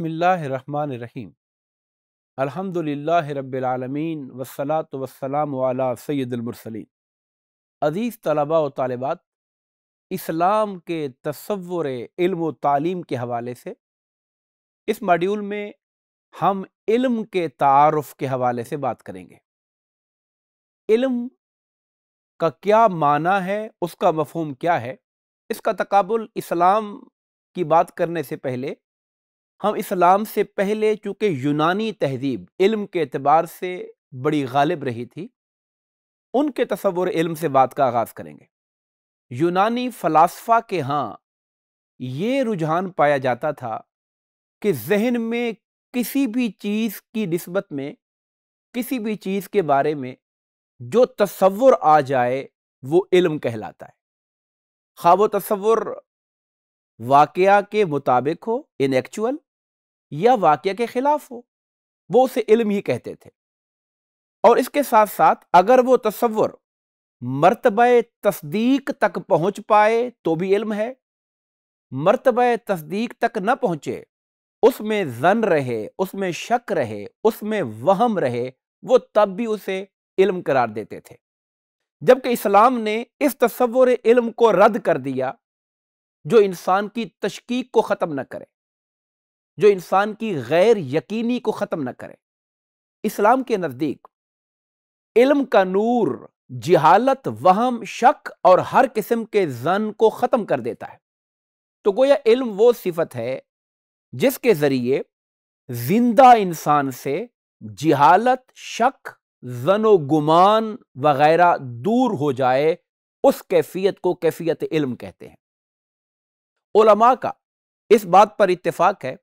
बसमीम् अल्हम्दुलिल्लाह रबालमीन वसलात वसलाम वाला सैदुलमरसलिन अज़ीज़ तलबा व तालबात इस्लाम के तस्वुर इल्म व तालीम के हवाले से इस मॉड्यूल में हम इल्म के तारफ़ के हवाले से बात करेंगे इल्म का क्या माना है उसका मफहम क्या है इसका तकबुल इस्लाम की बात करने से पहले हम इस्लाम से पहले चूँकि यूनानी तहजीब इल्म के अतबार से बड़ी गालिब रही थी उनके तस्वुर इल्म से बात का आगाज़ करेंगे यूनानी फ़लासफ़ा के यहाँ ये रुझान पाया जाता था कि जहन में किसी भी चीज़ की नस्बत में किसी भी चीज़ के बारे में जो तस्वुर आ जाए वो इल्म कहलाता है खा वो तस्वुर वाक़ के मुताबिक हो इन एक्चुअल या वाक्य के खिलाफ हो वो उसे इल्म ही कहते थे और इसके साथ साथ अगर वो तस्वुर मरतब तस्दीक तक पहुंच पाए तो भी इल्म है मरतब तस्दीक तक न पहुंचे उसमें जन रहे उसमें शक रहे उसमें वहम रहे वो तब भी उसे इल्म करार देते थे जबकि इस्लाम ने इस तस्वुर इल्म को रद्द कर दिया जो इंसान की तशकीक को ख़त्म न करे जो इंसान की गैर यकीनी को ख़त्म न करे इस्लाम के नज़दीक इल्म का नूर जिहालत वहम शक और हर किस्म के जन को ख़त्म कर देता है तो गोया इल्म वो सिफत है जिसके ज़रिए जिंदा इंसान से जिहालत शक जन गुमान वगैरह दूर हो जाए उस कैफियत को कैफियत इल्म कहते हैं ओलमा का इस बात पर इत्तेफाक है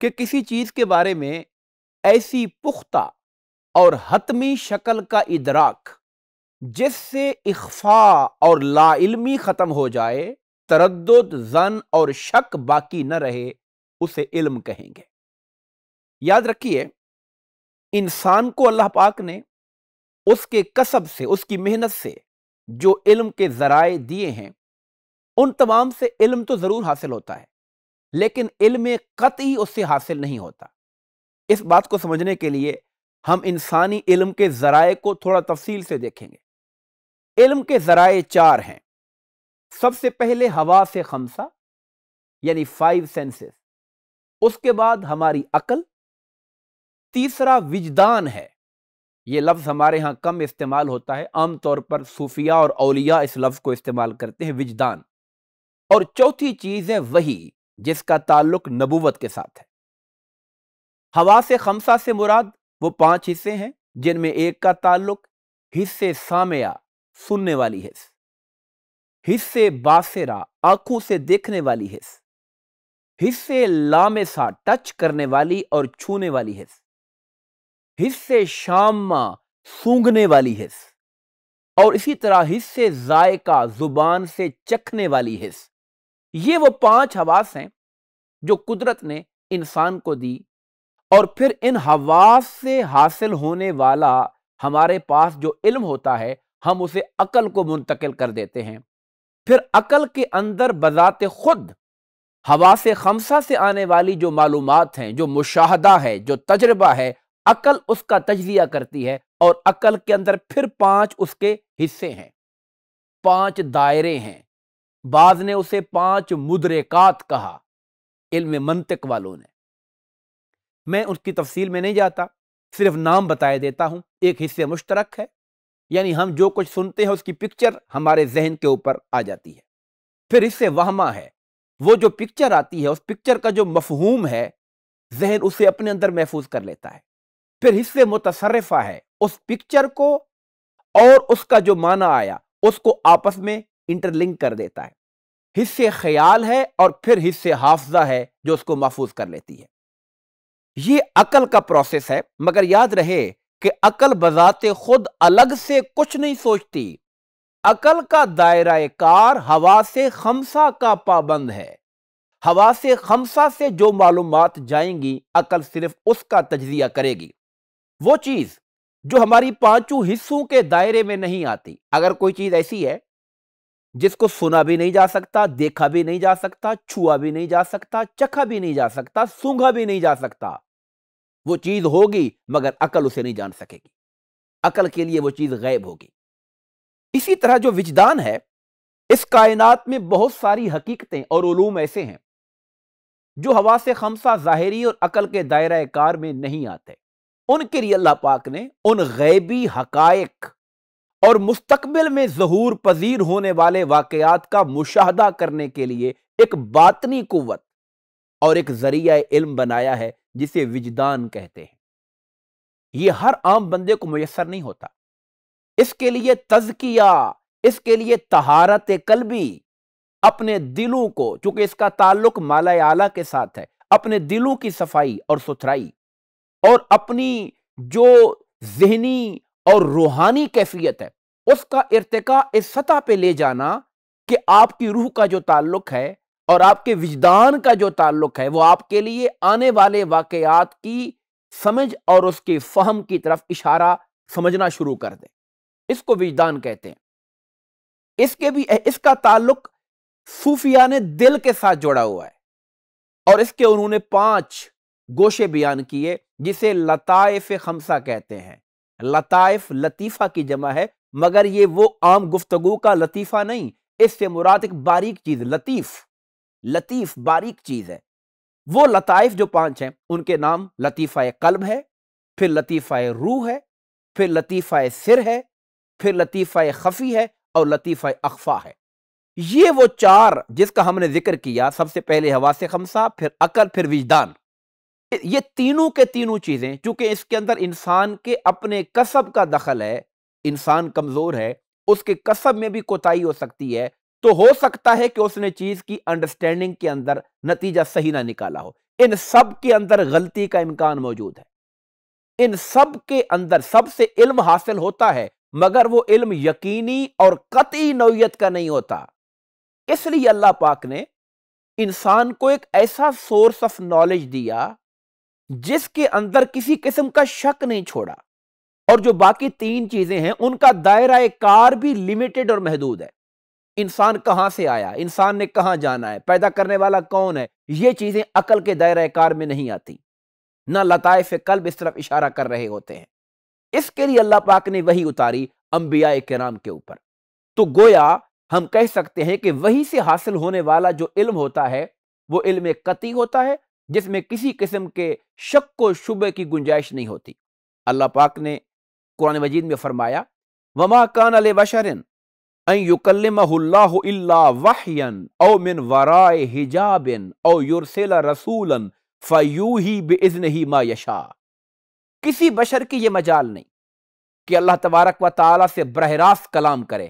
कि किसी चीज़ के बारे में ऐसी पुख्ता और हतमी शक्ल का इदराक जिससे इख्फा और लाइलमी ख़त्म हो जाए तरद जन और शक बाकी न रहे उसे इल्म कहेंगे याद रखिए इंसान को अल्लाह पाक ने उसके कसब से उसकी मेहनत से जो इल्म के ज़राए दिए हैं उन तमाम से इल्म तो ज़रूर हासिल होता है लेकिन इल्म कतई उससे हासिल नहीं होता इस बात को समझने के लिए हम इंसानी इल्म के ज़राए को थोड़ा तफसील से देखेंगे इल्म के ज़राए चार हैं सबसे पहले हवा से खमसा यानी फाइव सेंसेस उसके बाद हमारी अकल तीसरा विजदान है यह लफ्ज़ हमारे यहां कम इस्तेमाल होता है आमतौर पर सूफिया और अलिया इस लफ्ज़ को इस्तेमाल करते हैं विजदान और चौथी चीज़ है वही जिसका ताल्लुक नबूवत के साथ है हवा से खमसा से मुराद वो पांच हिस्से हैं जिनमें एक का ताल्लुक हिस्से सामया सुनने वाली हिस्स हिस्से बासेरा आंखों से देखने वाली हिस्स हिस्से लामे सा टच करने वाली और छूने वाली हिस्स हिस्से शामा सूंघने वाली हिस्स और इसी तरह हिस्से जायका जुबान से चखने वाली हिस्स ये वो पांच हवास हैं जो कुदरत ने इंसान को दी और फिर इन हवास से हासिल होने वाला हमारे पास जो इल्म होता है हम उसे अकल को मुंतकिल कर देते हैं फिर अकल के अंदर बजात खुद हवा से खमसा से आने वाली जो मालूम हैं जो मुशाहदा है जो तजर्बा है अकल उसका तजिया करती है और अकल के अंदर फिर पांच उसके हिस्से हैं पांच दायरे हैं बाज ने उसे पांच मुद्रेकात कहा इल्म मंतक वालों ने मैं उसकी तफसील में नहीं जाता सिर्फ नाम बताए देता हूं एक हिस्से मुश्तरक है यानी हम जो कुछ सुनते हैं उसकी पिक्चर हमारे जहन के ऊपर आ जाती है फिर इससे वहमा है वो जो पिक्चर आती है उस पिक्चर का जो मफहूम है जहन उसे अपने अंदर महफूज कर लेता है फिर हिस्से मुतसरफा है उस पिक्चर को और उसका जो माना आया उसको आपस में इंटरलिंक कर देता है हिस्से ख्याल है और फिर हिस्से हाफजा है जो उसको महफूज कर लेती है ये अकल का प्रोसेस है मगर याद रहे कि अकल बजाते खुद अलग से कुछ नहीं सोचती अकल का दायरा कार हवा से खमसा का पाबंद है हवा से खमसा से जो मालूम जाएंगी अकल सिर्फ उसका तजिया करेगी वो चीज जो हमारी पांचों हिस्सों के दायरे में नहीं आती अगर कोई चीज ऐसी है जिसको सुना भी नहीं जा सकता देखा भी नहीं जा सकता छुआ भी नहीं जा सकता चखा भी नहीं जा सकता सूंघा भी नहीं जा सकता वो चीज होगी मगर अकल उसे नहीं जान सकेगी अकल के लिए वो चीज गायब होगी इसी तरह जो विजदान है इस कायनात में बहुत सारी हकीकतें और उलूम ऐसे हैं जो हवा से खमसा ज़ाहरी और अकल के दायरा कार में नहीं आते उनके लिए अल्लाह पाक ने उन गैबी हकायक और मुस्तबिल में जहूर पजीर होने वाले वाकयात का मुशाहदा करने के लिए एक बातनी कुत और एक जरिया इल्म बनाया है जिसे विजदान कहते हैं यह हर आम बंदे को मैसर नहीं होता इसके लिए तजकिया इसके लिए तहारत कलबी अपने दिलों को चूंकि इसका ताल्लुक माला आला के साथ है अपने दिलों की सफाई और सुथराई और अपनी जो जहनी और रूहानी कैफियत है उसका इर्तका इस सतह पे ले जाना कि आपकी रूह का जो ताल्लुक है और आपके विजदान का जो ताल्लुक है वो आपके लिए आने वाले वाकयात की समझ और उसके फहम की तरफ इशारा समझना शुरू कर दे इसको विजदान कहते हैं इसके भी इसका ताल्लुक सूफिया ने दिल के साथ जोड़ा हुआ है और इसके उन्होंने पांच गोशे बयान किए जिसे लताइफ खमसा कहते हैं लताइफ लतीफ़ा की जमा है मगर ये वो आम गुफ्तगु का लतीफ़ा नहीं इससे मुराद एक बारीक चीज़ लतीफ़ लतीफ़ बारीक चीज़ है वो लताइफ जो पांच हैं उनके नाम लतीफ़ा कल्ब है फिर लतीफ़ा रूह है फिर लतीफ़ा सिर है फिर लतीफ़ा खफ़ी है और लतीफ़ा अखफा है ये वो चार जिसका हमने जिक्र किया सबसे पहले हवा से खमसा फिर अकल फिर विजदान ये तीनों के तीनों चीज़ें चूंकि इसके अंदर इंसान के अपने कसब का दखल है इंसान कमज़ोर है उसके कसब में भी कोताही हो सकती है तो हो सकता है कि उसने चीज़ की अंडरस्टैंडिंग के अंदर नतीजा सही ना निकाला हो इन सब के अंदर गलती का इम्कान मौजूद है इन सब के अंदर सबसे इल्म हासिल होता है मगर वो इल्म यकीनी और कतई नौयत का नहीं होता इसलिए अल्लाह पाक ने इंसान को एक ऐसा सोर्स ऑफ नॉलेज दिया जिसके अंदर किसी किस्म का शक नहीं छोड़ा और जो बाकी तीन चीजें हैं उनका दायरा कार भी लिमिटेड और महदूद है इंसान कहां से आया इंसान ने कहां जाना है पैदा करने वाला कौन है ये चीजें अकल के दायरा कार में नहीं आती ना लताइफ कल्ब इस तरफ इशारा कर रहे होते हैं इसके लिए अल्लाह पाक ने वही उतारी के नाम के ऊपर तो गोया हम कह सकते हैं कि वही से हासिल होने वाला जो इल्म होता है वो इल्म कती होता है जिसमें किसी किस्म के शक व शुबे की गुंजाइश नहीं होती अल्लाह पाक ने कुरान मजीद में फरमाया वमा कान अल बशरन वहयन मिन वराय हिजाबिन रसूलन फयू ही ही मा यशा किसी बशर की यह मजाल नहीं कि अल्लाह तबारक व ताली से बरहरास कलाम करे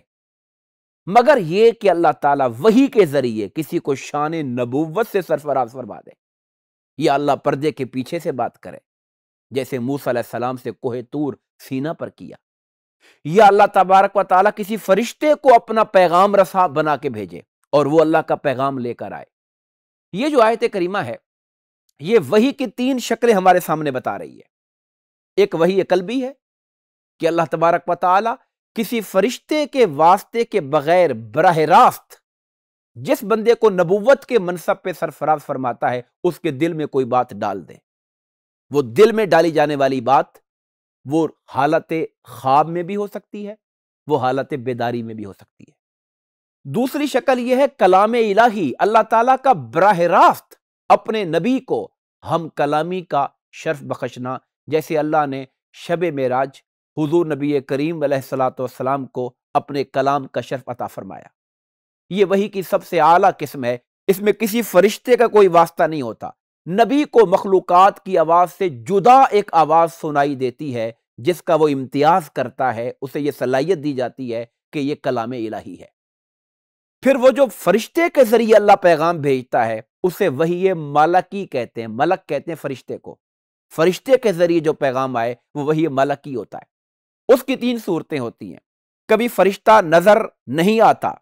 मगर यह कि अल्लाह ताला वही के जरिए किसी को शान नबूवत से सरफराज फरमा दे या अल्लाह पर्दे के पीछे से बात करे जैसे मूसा सलाम से कोहे तूर सीना पर किया या अल्लाह तबारक व ताली किसी फरिश्ते को अपना पैगाम रसा बना के भेजे और वो अल्लाह का पैगाम लेकर आए ये जो आयत करीमा है ये वही की तीन शक्लें हमारे सामने बता रही है एक वही कलबी है कि अल्लाह तबारक व ताली किसी फरिश्ते के वास्ते के बगैर बरह रास्त जिस बंदे को नबूवत के मनसब पे सरफराज फरमाता है उसके दिल में कोई बात डाल दे वो दिल में डाली जाने वाली बात वो हालत ख्वाब में भी हो सकती है वो हालत बेदारी में भी हो सकती है दूसरी शक्ल यह है कलाम इलाही अल्लाह ताला का बरह रास्त अपने नबी को हम कलामी का शर्फ बखशना जैसे अल्लाह ने शब मेराज हुजूर नबी करीम सलाम को अपने कलाम का शर्फ अता फरमाया ये वही की सबसे आला किस्म है इसमें किसी फरिश्ते का कोई वास्ता नहीं होता नबी को मखलूक की आवाज़ से जुदा एक आवाज़ सुनाई देती है जिसका वो इम्तियाज करता है उसे यह सलाहियत दी जाती है कि ये कलाम इलाही है फिर वो जो फरिश्ते के जरिए अल्लाह पैगाम भेजता है उसे वही ये मलकी कहते हैं मलक कहते हैं फरिश्ते को फरिश्ते के जरिए जो पैगाम आए वो वही मलकी होता है उसकी तीन सूरतें होती हैं कभी फरिश्ता नजर नहीं आता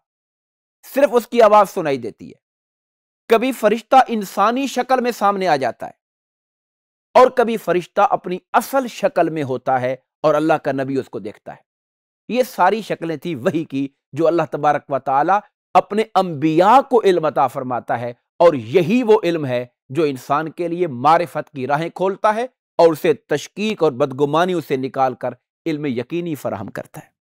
सिर्फ उसकी आवाज सुनाई देती है कभी फरिश्ता इंसानी शक्ल में सामने आ जाता है और कभी फरिश्ता अपनी असल शक्ल में होता है और अल्लाह का नबी उसको देखता है ये सारी शक्लें थी वही की जो अल्लाह तबारक व अपने अंबिया को इल्म अता फरमाता है और यही वो इल्म है जो इंसान के लिए मारिफत की राहें खोलता है और उसे तशकीक और बदगुमानी उसे निकाल कर इल्म यकीनी फराहम करता है